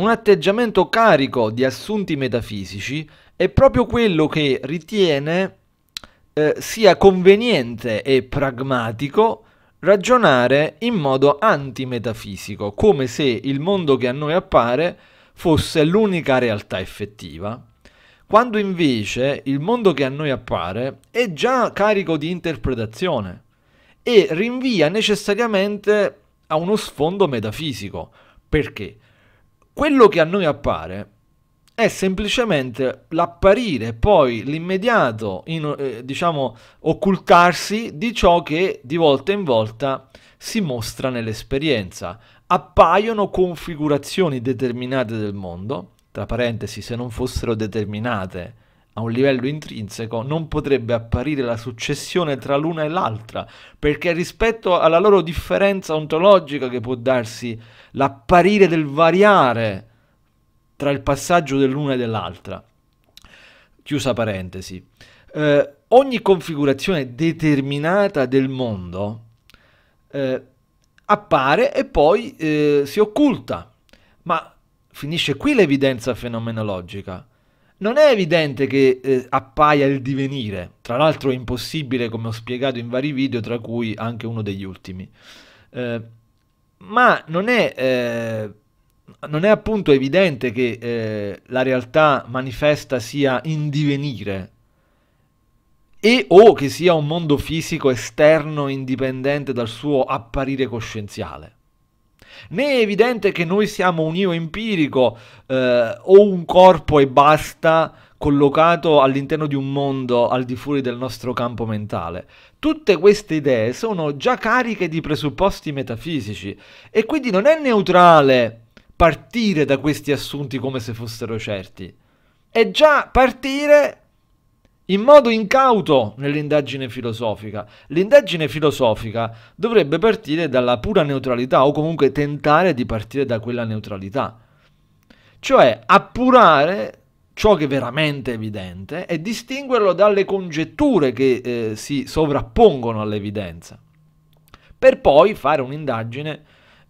Un atteggiamento carico di assunti metafisici è proprio quello che ritiene eh, sia conveniente e pragmatico ragionare in modo antimetafisico, come se il mondo che a noi appare fosse l'unica realtà effettiva, quando invece il mondo che a noi appare è già carico di interpretazione e rinvia necessariamente a uno sfondo metafisico. Perché? Quello che a noi appare è semplicemente l'apparire, poi l'immediato, in, eh, diciamo, occultarsi di ciò che di volta in volta si mostra nell'esperienza. Appaiono configurazioni determinate del mondo, tra parentesi, se non fossero determinate a un livello intrinseco non potrebbe apparire la successione tra l'una e l'altra, perché rispetto alla loro differenza ontologica che può darsi l'apparire del variare tra il passaggio dell'una e dell'altra. Chiusa parentesi. Eh, ogni configurazione determinata del mondo eh, appare e poi eh, si occulta, ma finisce qui l'evidenza fenomenologica non è evidente che eh, appaia il divenire. Tra l'altro è impossibile, come ho spiegato in vari video, tra cui anche uno degli ultimi. Eh, ma non è, eh, non è, appunto evidente che eh, la realtà manifesta sia in divenire e o che sia un mondo fisico esterno indipendente dal suo apparire coscienziale né è evidente che noi siamo un io empirico eh, o un corpo e basta collocato all'interno di un mondo al di fuori del nostro campo mentale. Tutte queste idee sono già cariche di presupposti metafisici e quindi non è neutrale partire da questi assunti come se fossero certi. È già partire in modo incauto nell'indagine filosofica. L'indagine filosofica dovrebbe partire dalla pura neutralità o comunque tentare di partire da quella neutralità, cioè appurare ciò che è veramente evidente e distinguerlo dalle congetture che eh, si sovrappongono all'evidenza, per poi fare un'indagine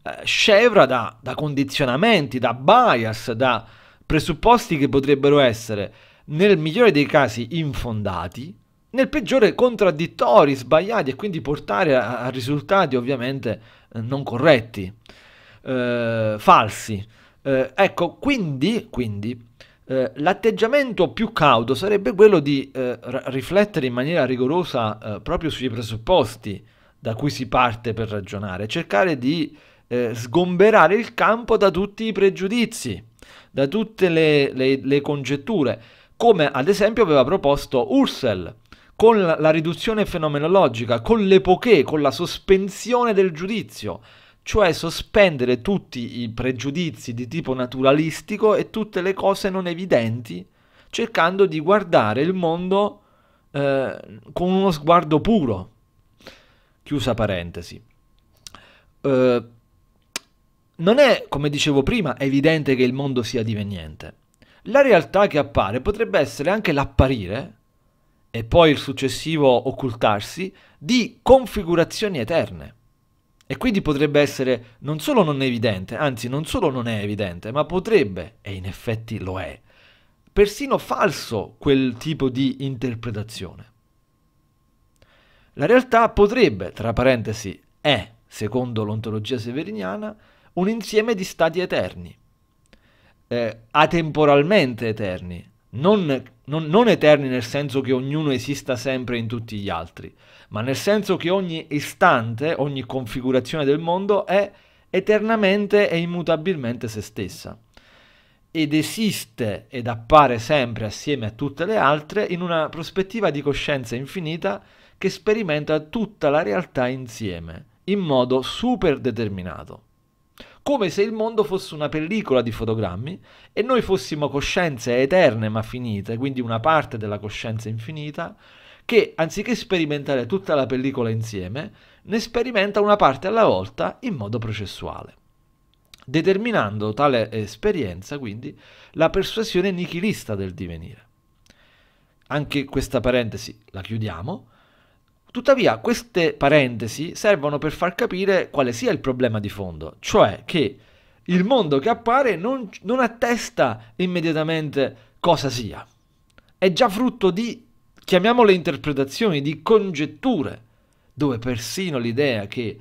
eh, scevra da, da condizionamenti, da bias, da presupposti che potrebbero essere nel migliore dei casi infondati, nel peggiore contraddittori, sbagliati e quindi portare a, a risultati ovviamente eh, non corretti, eh, falsi. Eh, ecco, quindi, quindi eh, l'atteggiamento più cauto sarebbe quello di eh, riflettere in maniera rigorosa proprio sui presupposti da cui si parte per ragionare, cercare di sgomberare il campo da tutti i pregiudizi, da tutte le, le, le congetture come ad esempio aveva proposto Ursel, con la riduzione fenomenologica, con l'epoché, con la sospensione del giudizio, cioè sospendere tutti i pregiudizi di tipo naturalistico e tutte le cose non evidenti, cercando di guardare il mondo eh, con uno sguardo puro. Chiusa parentesi. Eh, non è, come dicevo prima, evidente che il mondo sia diveniente la realtà che appare potrebbe essere anche l'apparire, e poi il successivo occultarsi, di configurazioni eterne. E quindi potrebbe essere non solo non evidente, anzi non solo non è evidente, ma potrebbe, e in effetti lo è, persino falso quel tipo di interpretazione. La realtà potrebbe, tra parentesi, è, secondo l'ontologia severiniana, un insieme di stati eterni, eh, atemporalmente eterni, non, non, non eterni nel senso che ognuno esista sempre in tutti gli altri, ma nel senso che ogni istante, ogni configurazione del mondo è eternamente e immutabilmente se stessa ed esiste ed appare sempre assieme a tutte le altre in una prospettiva di coscienza infinita che sperimenta tutta la realtà insieme, in modo super determinato come se il mondo fosse una pellicola di fotogrammi e noi fossimo coscienze eterne ma finite, quindi una parte della coscienza infinita, che anziché sperimentare tutta la pellicola insieme, ne sperimenta una parte alla volta in modo processuale. Determinando tale esperienza, quindi, la persuasione nichilista del divenire. Anche questa parentesi la chiudiamo Tuttavia, queste parentesi servono per far capire quale sia il problema di fondo, cioè che il mondo che appare non, non attesta immediatamente cosa sia. È già frutto di, chiamiamole interpretazioni, di congetture, dove persino l'idea che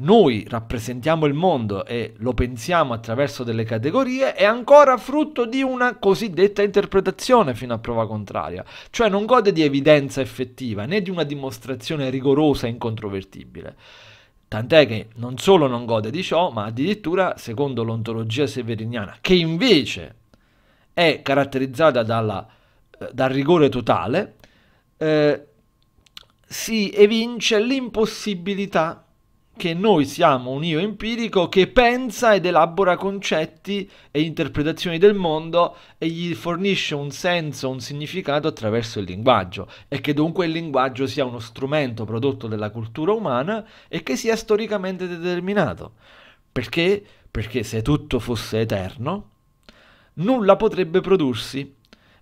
noi rappresentiamo il mondo e lo pensiamo attraverso delle categorie, è ancora frutto di una cosiddetta interpretazione fino a prova contraria, cioè non gode di evidenza effettiva né di una dimostrazione rigorosa e incontrovertibile. Tant'è che non solo non gode di ciò, ma addirittura, secondo l'ontologia severiniana, che invece è caratterizzata dalla, eh, dal rigore totale, eh, si evince l'impossibilità che noi siamo un io empirico che pensa ed elabora concetti e interpretazioni del mondo e gli fornisce un senso, un significato attraverso il linguaggio e che dunque il linguaggio sia uno strumento prodotto della cultura umana e che sia storicamente determinato. Perché? Perché se tutto fosse eterno, nulla potrebbe prodursi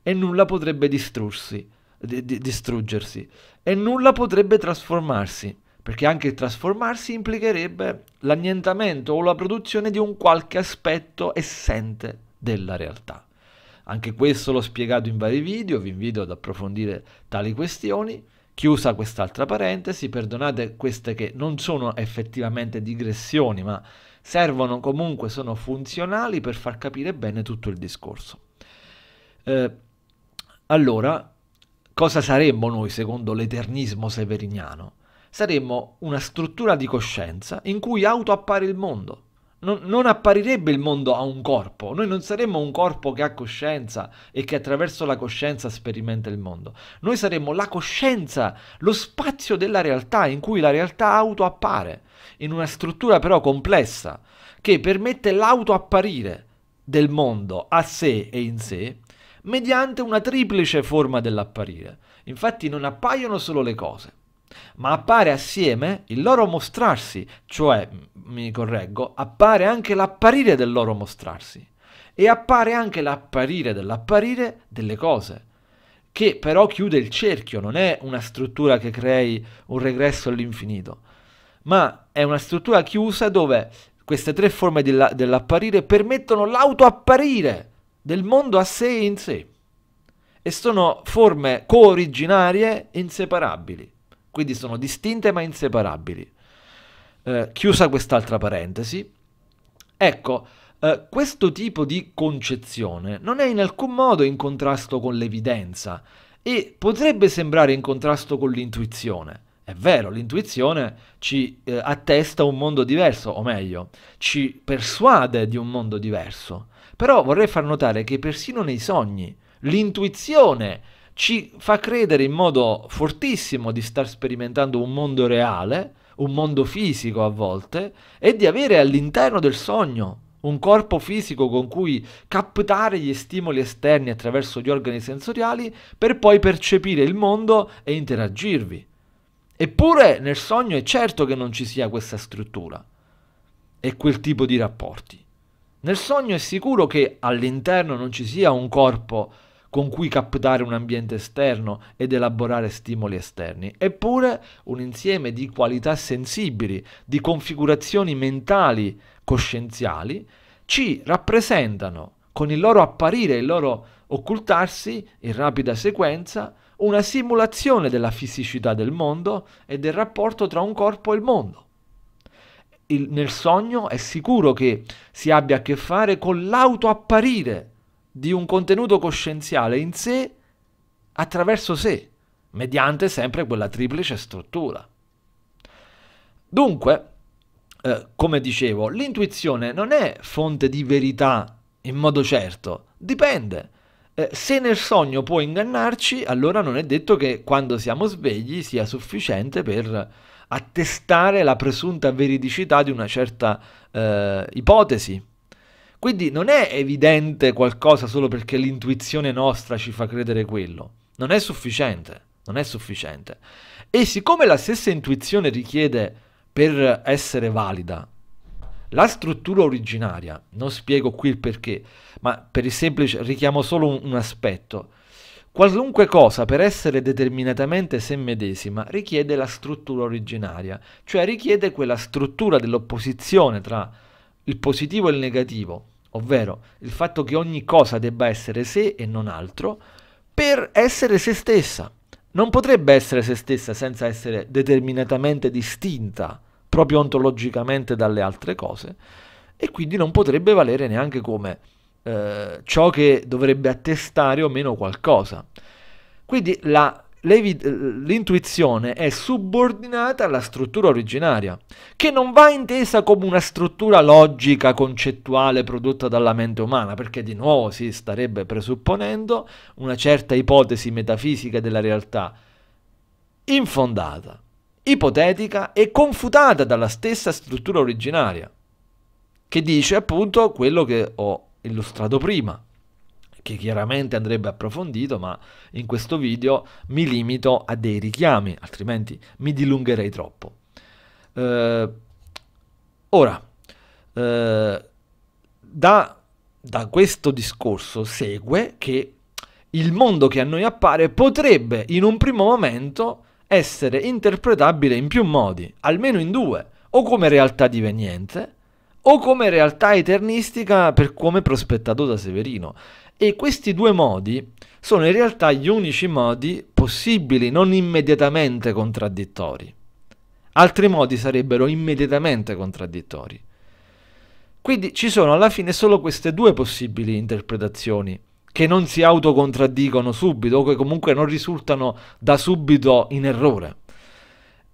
e nulla potrebbe distrursi, di, di, distruggersi e nulla potrebbe trasformarsi perché anche il trasformarsi implicherebbe l'annientamento o la produzione di un qualche aspetto essente della realtà. Anche questo l'ho spiegato in vari video, vi invito ad approfondire tali questioni. Chiusa quest'altra parentesi, perdonate queste che non sono effettivamente digressioni, ma servono comunque, sono funzionali per far capire bene tutto il discorso. Eh, allora, cosa saremmo noi secondo l'eternismo severiniano? saremmo una struttura di coscienza in cui autoappare il mondo. Non, non, apparirebbe il mondo a un corpo, noi non saremmo un corpo che ha coscienza e che attraverso la coscienza sperimenta il mondo, noi saremmo la coscienza, lo spazio della realtà in cui la realtà autoappare, in una struttura però complessa che permette l'autoapparire del mondo a sé e in sé mediante una triplice forma dell'apparire. Infatti non appaiono solo le cose, ma appare assieme il loro mostrarsi, cioè, mi correggo, appare anche l'apparire del loro mostrarsi e appare anche l'apparire dell'apparire delle cose, che però chiude il cerchio, non è una struttura che crei un regresso all'infinito, ma è una struttura chiusa dove queste tre forme della, dell'apparire permettono l'autoapparire del mondo a sé in sé e sono forme co-originarie inseparabili. Quindi sono distinte ma inseparabili. Eh, chiusa quest'altra parentesi, ecco, eh, questo tipo di concezione non è in alcun modo in contrasto con l'evidenza e potrebbe sembrare in contrasto con l'intuizione. È vero, l'intuizione ci eh, attesta un mondo diverso, o meglio, ci persuade di un mondo diverso. Però vorrei far notare che persino nei sogni l'intuizione ci fa credere in modo fortissimo di star sperimentando un mondo reale, un mondo fisico a volte, e di avere all'interno del sogno un corpo fisico con cui captare gli stimoli esterni attraverso gli organi sensoriali per poi percepire il mondo e interagirvi. Eppure nel sogno è certo che non ci sia questa struttura e quel tipo di rapporti. Nel sogno è sicuro che all'interno non ci sia un corpo fisico con cui captare un ambiente esterno ed elaborare stimoli esterni, eppure un insieme di qualità sensibili, di configurazioni mentali coscienziali, ci rappresentano con il loro apparire e il loro occultarsi in rapida sequenza una simulazione della fisicità del mondo e del rapporto tra un corpo e il mondo. Il, nel sogno è sicuro che si abbia a che fare con l'autoapparire di un contenuto coscienziale in sé attraverso sé, mediante sempre quella triplice struttura. Dunque, eh, come dicevo, l'intuizione non è fonte di verità in modo certo, dipende. Eh, se nel sogno può ingannarci, allora non è detto che quando siamo svegli sia sufficiente per attestare la presunta veridicità di una certa eh, ipotesi quindi non è evidente qualcosa solo perché l'intuizione nostra ci fa credere quello. Non è sufficiente, non è sufficiente. E siccome la stessa intuizione richiede per essere valida la struttura originaria, non spiego qui il perché, ma per il semplice richiamo solo un, un aspetto. Qualunque cosa per essere determinatamente se medesima richiede la struttura originaria, cioè richiede quella struttura dell'opposizione tra il positivo e il negativo, ovvero il fatto che ogni cosa debba essere sé e non altro, per essere se stessa. Non potrebbe essere se stessa senza essere determinatamente distinta, proprio ontologicamente, dalle altre cose, e quindi non potrebbe valere neanche come eh, ciò che dovrebbe attestare o meno qualcosa. Quindi la l'intuizione è subordinata alla struttura originaria, che non va intesa come una struttura logica, concettuale prodotta dalla mente umana, perché di nuovo si starebbe presupponendo una certa ipotesi metafisica della realtà, infondata, ipotetica e confutata dalla stessa struttura originaria, che dice appunto quello che ho illustrato prima che chiaramente andrebbe approfondito, ma in questo video mi limito a dei richiami, altrimenti mi dilungherei troppo. Eh, ora, eh, da, da questo discorso segue che il mondo che a noi appare potrebbe in un primo momento essere interpretabile in più modi, almeno in due, o come realtà diveniente, o come realtà eternistica per come prospettato da Severino. E questi due modi sono in realtà gli unici modi possibili, non immediatamente contraddittori. Altri modi sarebbero immediatamente contraddittori. Quindi ci sono alla fine solo queste due possibili interpretazioni che non si autocontraddicono subito o che comunque non risultano da subito in errore.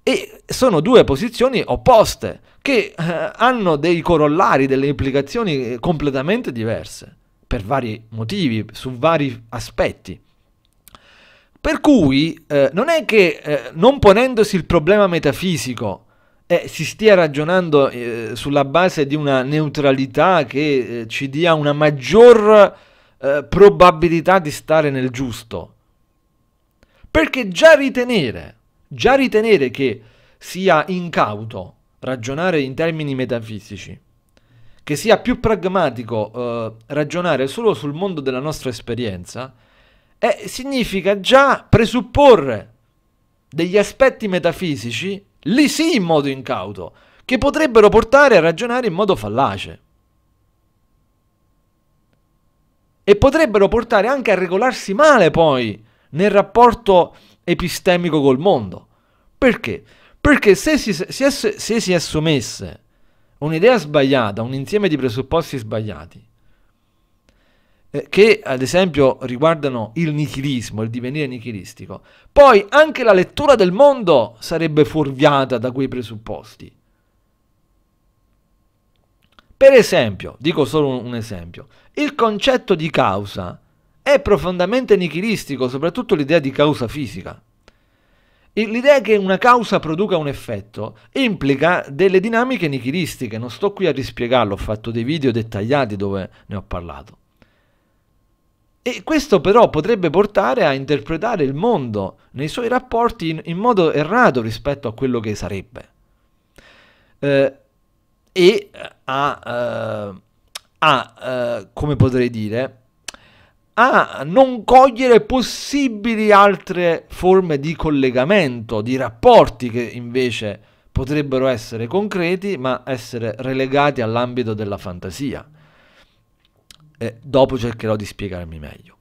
E sono due posizioni opposte che eh, hanno dei corollari, delle implicazioni eh, completamente diverse, per vari motivi, su vari aspetti. Per cui eh, non è che eh, non ponendosi il problema metafisico eh, si stia ragionando eh, sulla base di una neutralità che eh, ci dia una maggior probabilità di stare nel giusto. Perché già ritenere Già ritenere che sia incauto ragionare in termini metafisici, che sia più pragmatico eh, ragionare solo sul mondo della nostra esperienza, eh, significa già presupporre degli aspetti metafisici, lì sì in modo incauto, che potrebbero portare a ragionare in modo fallace. E potrebbero portare anche a regolarsi male poi nel rapporto epistemico col mondo. Perché? Perché se si, se, se si assumesse un'idea sbagliata, un insieme di presupposti sbagliati, eh, che ad esempio riguardano il nichilismo, il divenire nichilistico, poi anche la lettura del mondo sarebbe fuorviata da quei presupposti. Per esempio, dico solo un esempio, il concetto di causa è profondamente nichilistico, soprattutto l'idea di causa fisica. L'idea che una causa produca un effetto implica delle dinamiche nichilistiche, non sto qui a rispiegarlo, ho fatto dei video dettagliati dove ne ho parlato. E questo però potrebbe portare a interpretare il mondo nei suoi rapporti in, in modo errato rispetto a quello che sarebbe. Eh, e a, eh, a eh, come potrei dire, a non cogliere possibili altre forme di collegamento, di rapporti che invece potrebbero essere concreti ma essere relegati all'ambito della fantasia. E dopo cercherò di spiegarmi meglio.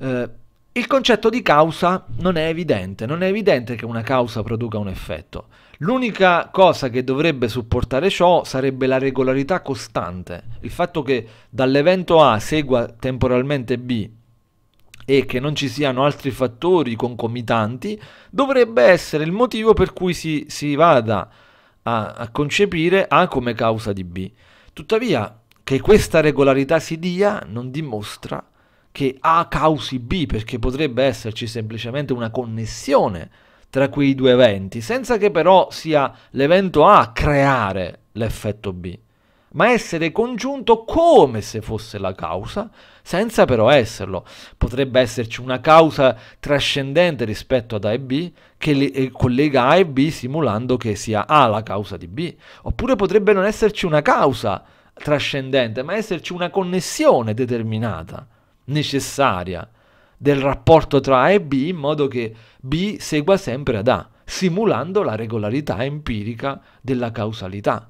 Eh, il concetto di causa non è evidente, non è evidente che una causa produca un effetto. L'unica cosa che dovrebbe supportare ciò sarebbe la regolarità costante, il fatto che dall'evento A segua temporalmente B e che non ci siano altri fattori concomitanti, dovrebbe essere il motivo per cui si, si vada a, a concepire A come causa di B. Tuttavia, che questa regolarità si dia non dimostra che A causi B, perché potrebbe esserci semplicemente una connessione tra quei due eventi, senza che però sia l'evento A a creare l'effetto B, ma essere congiunto come se fosse la causa, senza però esserlo. Potrebbe esserci una causa trascendente rispetto ad A e B che eh, collega A e B simulando che sia A la causa di B, oppure potrebbe non esserci una causa trascendente, ma esserci una connessione determinata, necessaria, del rapporto tra A e B in modo che B segua sempre ad A, simulando la regolarità empirica della causalità.